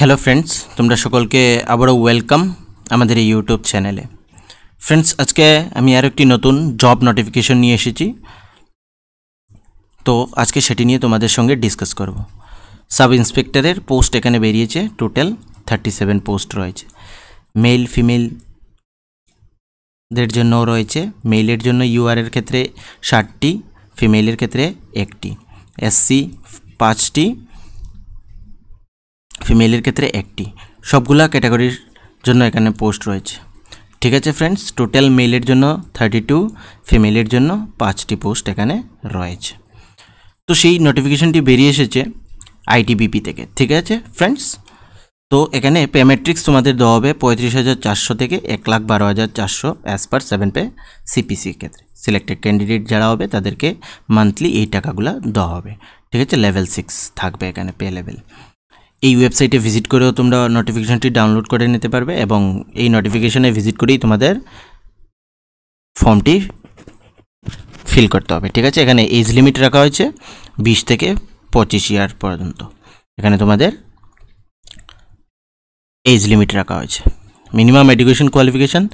hello friends তোমরা সকলকে আবারও ওয়েলকাম আমাদের এই ইউটিউব চ্যানেলে ফ্রেন্ডস আজকে আমি আর একটি নতুন জব নোটিফিকেশন নিয়ে এসেছি তো আজকে সেটি নিয়ে তোমাদের সঙ্গে ডিসকাস করব সাব ইন্সপেক্টরের পোস্ট এখানে বেরিয়েছে টোটাল থার্টি সেভেন পোস্ট রয়েছে মেল ফিমেলদের জন্যও রয়েছে মেলের জন্য ইউআরের ক্ষেত্রে ষাটটি ফিমেলের ক্ষেত্রে একটি এসসি পাঁচটি ফিমেলের ক্ষেত্রে একটি সবগুলা ক্যাটাগরির জন্য এখানে পোস্ট রয়েছে ঠিক আছে ফ্রেন্ডস টোটাল মেলের জন্য থার্টি টু ফিমেলের জন্য পাঁচটি পোস্ট এখানে রয়েছে তো সেই নোটিফিকেশনটি বেরিয়ে এসেছে আইটিবিপি থেকে ঠিক আছে ফ্রেন্ডস তো এখানে পেমেট্রিক্স তোমাদের দেওয়া হবে পঁয়ত্রিশ হাজার চারশো থেকে এক লাখ বারো হাজার চারশো অ্যাজ পার সেভেন পে সিপিসির ক্ষেত্রে সিলেক্টেড ক্যান্ডিডেট যারা হবে তাদেরকে মান্থলি এই টাকাগুলো দেওয়া হবে ঠিক আছে লেভেল সিক্স থাকবে এখানে পে লেভেল এই ওয়েবসাইটে ভিজিট করেও তোমরা নোটিফিকেশানটি ডাউনলোড করে নিতে পারবে এবং এই নোটিফিকেশানে ভিজিট করেই তোমাদের ফর্মটি ফিল করতে হবে ঠিক আছে এখানে এজ লিমিট রাখা হয়েছে বিশ থেকে পঁচিশ ইয়ার পর্যন্ত এখানে তোমাদের এজ লিমিট রাখা হয়েছে মিনিমাম এডুকেশন কোয়ালিফিকেশান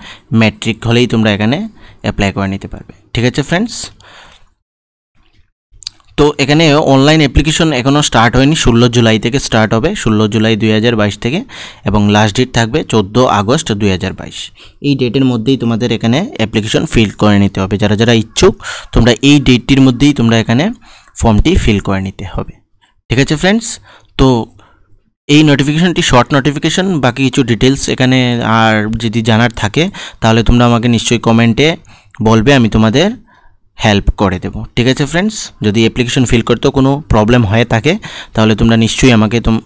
ম্যাট্রিক হলেই তোমরা এখানে অ্যাপ্লাই করে নিতে পারবে ঠিক আছে ফ্রেন্ডস তো এখানে অনলাইন অ্যাপ্লিকেশন এখনও স্টার্ট হয়নি ষোলো জুলাই থেকে স্টার্ট হবে ষোলো জুলাই দুই থেকে এবং লাস্ট ডেট থাকবে চোদ্দো আগস্ট দুই এই ডেটের মধ্যেই তোমাদের এখানে অ্যাপ্লিকেশন ফিল করে নিতে হবে যারা যারা ইচ্ছুক তোমরা এই ডেটটির মধ্যেই তোমরা এখানে ফর্মটি ফিল করে নিতে হবে ঠিক আছে ফ্রেন্ডস তো এই নোটিফিকেশনটি শর্ট নোটিফিকেশন বাকি কিছু ডিটেলস এখানে আর যদি জানার থাকে তাহলে তোমরা আমাকে নিশ্চয়ই কমেন্টে বলবে আমি তোমাদের হেল্প করে দেবো ঠিক আছে ফ্রেন্ডস যদি অ্যাপ্লিকেশন ফিল করতেও কোনো প্রবলেম হয়ে থাকে তাহলে তোমরা নিশ্চয়ই আমাকে তোম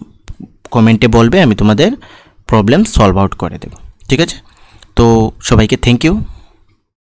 কমেন্টে বলবে আমি তোমাদের প্রবলেম সলভ আউট করে দেবো ঠিক আছে তো সবাইকে থ্যাংক ইউ